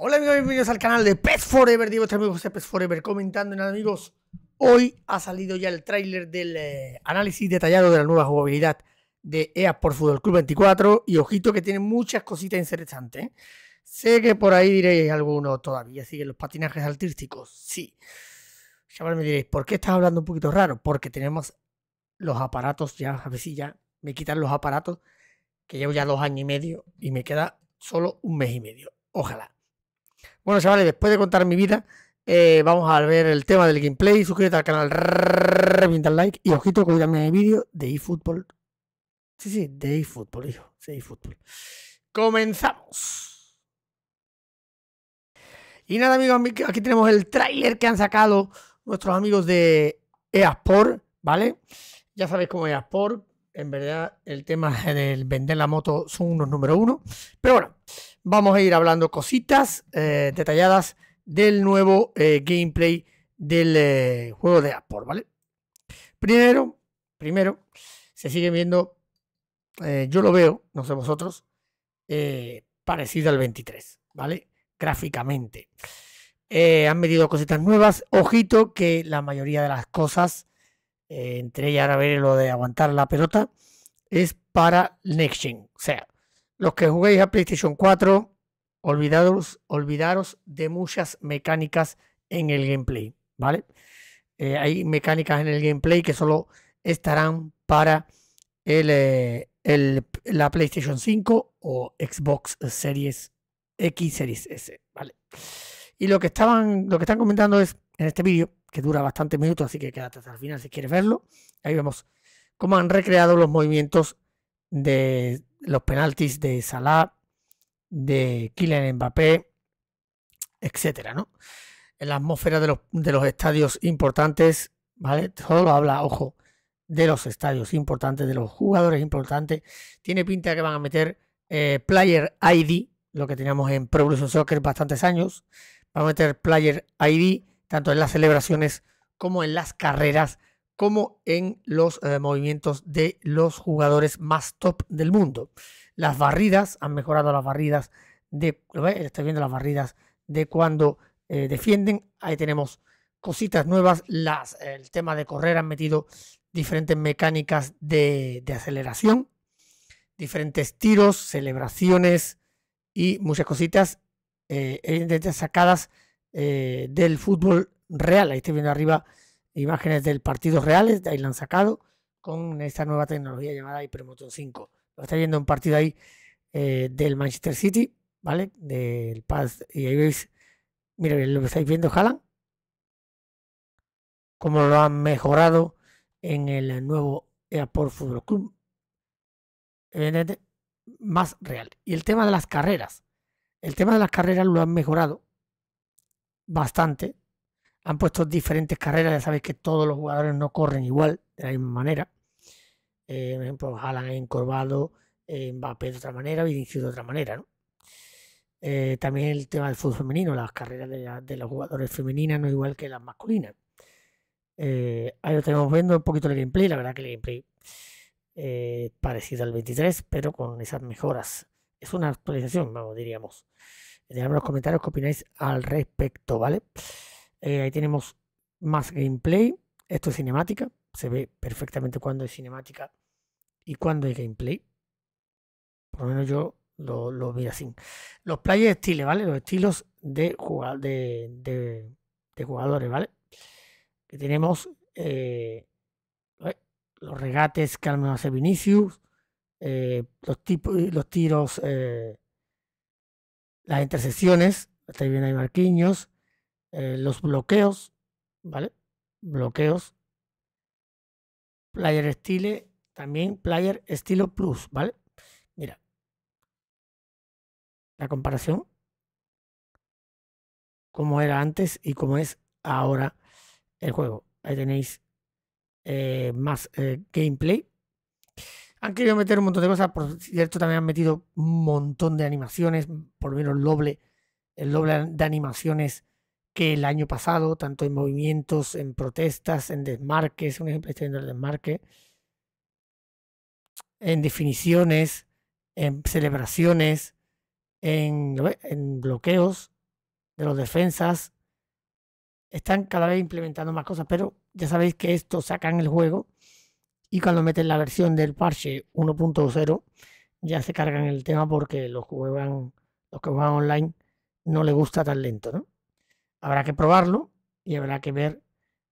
Hola amigos, bienvenidos al canal de Pets Forever, digo vuestro amigo José Pets Forever comentando En amigos, hoy ha salido ya el tráiler del eh, análisis detallado de la nueva jugabilidad de EA por Fútbol Club 24 y ojito que tiene muchas cositas interesantes. ¿eh? Sé que por ahí diréis alguno todavía, sigue los patinajes artísticos, sí. Ya me diréis, ¿por qué estás hablando un poquito raro? Porque tenemos los aparatos ya, a ver si ya me quitan los aparatos, que llevo ya dos años y medio y me queda solo un mes y medio. Ojalá. Bueno, chavales, después de contar mi vida, eh, vamos a ver el tema del gameplay. Suscríbete al canal, revienta el like y ojito con el vídeo de eFootball. Sí, sí, de eFootball, hijo. de eFootball. Comenzamos. Y nada, amigos, aquí tenemos el tráiler que han sacado nuestros amigos de Easpor, ¿vale? Ya sabéis cómo es EASport, en verdad, el tema del vender la moto son unos número uno. Pero bueno, vamos a ir hablando cositas eh, detalladas del nuevo eh, gameplay del eh, juego de Apple, ¿vale? Primero, primero, se sigue viendo, yo lo veo, no sé vosotros, parecido al 23, ¿vale? Gráficamente. han metido cositas nuevas. Ojito que la mayoría de las cosas eh, entre ellas ahora ver lo de aguantar la pelota, es para Next Gen. O sea, los que juguéis a PlayStation 4, olvidaros, olvidaros de muchas mecánicas en el gameplay, ¿vale? Eh, hay mecánicas en el gameplay que solo estarán para eh, la PlayStation 5 o Xbox Series X Series S, ¿vale? Y lo que estaban, lo que están comentando es en este vídeo que dura bastantes minutos, así que quédate hasta el final si quieres verlo. Ahí vemos cómo han recreado los movimientos de los penaltis de Salah, de Kylian Mbappé, etcétera, ¿no? En la atmósfera de los, de los estadios importantes, ¿vale? lo habla, ojo, de los estadios importantes, de los jugadores importantes. Tiene pinta que van a meter eh, Player ID, lo que teníamos en Pro Evolution Soccer bastantes años. Van a meter Player ID tanto en las celebraciones como en las carreras, como en los eh, movimientos de los jugadores más top del mundo. Las barridas, han mejorado las barridas de, viendo las barridas de cuando eh, defienden, ahí tenemos cositas nuevas, las, el tema de correr han metido diferentes mecánicas de, aceleración, diferentes tiros, celebraciones y muchas cositas eh, sacadas eh, del fútbol real. Ahí estoy viendo arriba imágenes del partido reales, ahí lo han sacado, con esta nueva tecnología llamada Hypermoton 5. Lo estáis viendo un partido ahí eh, del Manchester City, ¿vale? Del Paz, y ahí veis, mira lo que estáis viendo, Jalan, cómo lo han mejorado en el nuevo Airport Fútbol Club. más real. Y el tema de las carreras. El tema de las carreras lo han mejorado bastante. Han puesto diferentes carreras, ya sabéis que todos los jugadores no corren igual, de la misma manera. Eh, por ejemplo, Haaland encorvado, en eh, Mbappé de otra manera, Vinicius de otra manera. Eh, también el tema del fútbol femenino, las carreras de, los jugadores femeninas no igual que las masculinas. ahí lo tenemos viendo un poquito el gameplay, la verdad que el gameplay parecido al 23, pero con esas mejoras. Es una actualización, vamos, diríamos. Dejadme los comentarios qué opináis al respecto, ¿vale? Eh, ahí tenemos más gameplay. Esto es cinemática. Se ve perfectamente cuando es cinemática y cuando es gameplay. Por lo menos yo lo, lo así. Los players estilos, ¿vale? Los estilos de, de, jugadores, ¿vale? Que tenemos eh, eh, los regates que al menos hace Vinicius, los, tipos, los tiros las intersecciones, estáis viendo Marquinhos, eh, los bloqueos, ¿vale? Bloqueos. Player estilo, también Player Estilo Plus, ¿vale? Mira. La comparación. Cómo era antes y cómo es ahora el juego. Ahí tenéis eh, más eh, gameplay. Han querido meter un montón de cosas, por cierto, también han metido un montón de animaciones, por lo menos el doble, el de animaciones que el año pasado, tanto en movimientos, en protestas, en desmarques, un ejemplo estoy viendo el desmarque, en definiciones, en celebraciones, en, en bloqueos de los defensas. Están cada vez implementando más cosas, pero ya sabéis que esto sacan el juego y cuando meten la versión del parche 1.0 ya se cargan el tema porque los que juegan, los que juegan online no les gusta tan lento, ¿no? Habrá que probarlo y habrá que ver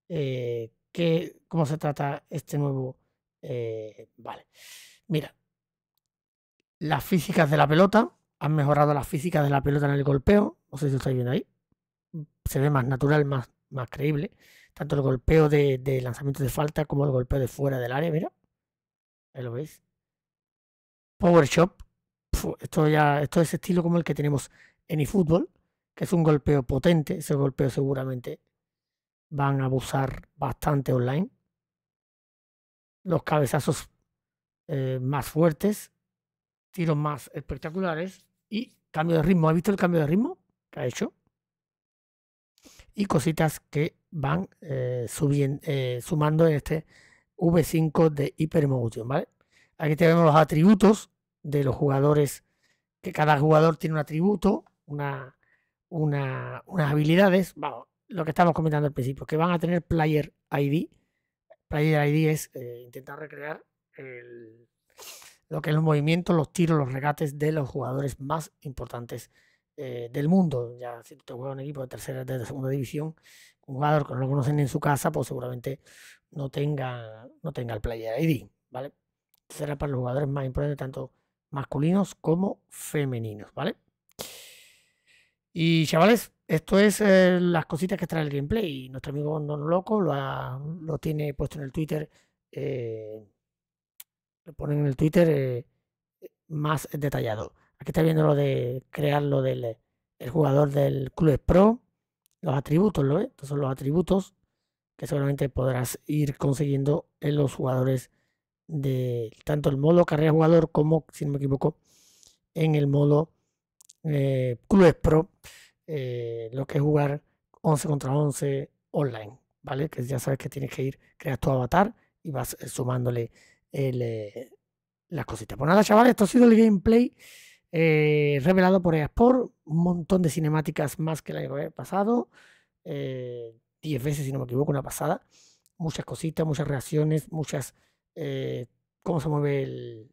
eh, qué, cómo se trata este nuevo. Eh, vale. Mira, las físicas de la pelota. Han mejorado las físicas de la pelota en el golpeo. No sé si lo estáis viendo ahí. Se ve más natural, más, más creíble tanto el golpeo de, lanzamiento de falta como el golpeo de fuera del área, mira. Ahí lo veis. Power Shop. esto ya, esto es estilo como el que tenemos en eFootball, que es un golpeo potente. Ese golpeo seguramente van a abusar bastante online. Los cabezazos eh, más fuertes, tiros más espectaculares y cambio de ritmo. ¿Has visto el cambio de ritmo que ha hecho? y cositas que van eh, eh, sumando en este V5 de Hypermotion, ¿vale? Aquí tenemos los atributos de los jugadores, que cada jugador tiene un atributo, una, unas habilidades, lo que estamos comentando al principio, que van a tener Player ID. Player ID es eh, intentar recrear lo que es los movimientos, los tiros, los regates de los jugadores más importantes eh, del mundo. Ya si te juega un equipo de tercera, de segunda división, un jugador que no lo conocen en su casa, pues seguramente no tenga, no tenga el player ID, ¿vale? Será para los jugadores más importantes, tanto masculinos como femeninos, ¿vale? Y chavales, esto es eh, las cositas que trae el gameplay. Nuestro amigo Don Loco lo, ha, lo tiene puesto en el Twitter. Eh, lo ponen en el Twitter más detallado. Aquí está viendo lo de crear lo del el jugador del Club Pro. Los atributos, ¿lo ves? Estos son los atributos que seguramente podrás ir consiguiendo en los jugadores de tanto el modo carrera jugador como, si no me equivoco, en el modo eh, Clubes Pro, eh, lo que es jugar 11 contra 11 online, ¿vale? Que ya sabes que tienes que ir, creas tu avatar y vas eh, sumándole las cositas. Pues nada, chavales, esto ha sido el gameplay eh, revelado por EA un montón de cinemáticas más que el año pasado, 10 eh, veces si no me equivoco, una pasada, muchas cositas, muchas reacciones, muchas, eh, cómo se mueve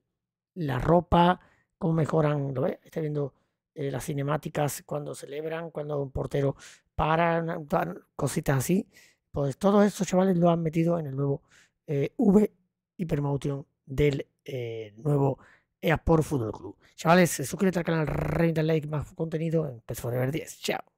la ropa, cómo mejoran, ¿lo ve, Está viendo las cinemáticas cuando celebran, cuando un portero para, cositas así. Pues todos estos chavales lo han metido en el nuevo V Hypermotion del nuevo por Fútbol Club. Chavales, suscríbete al canal, renta like, más contenido en PES Forever 10. Chao.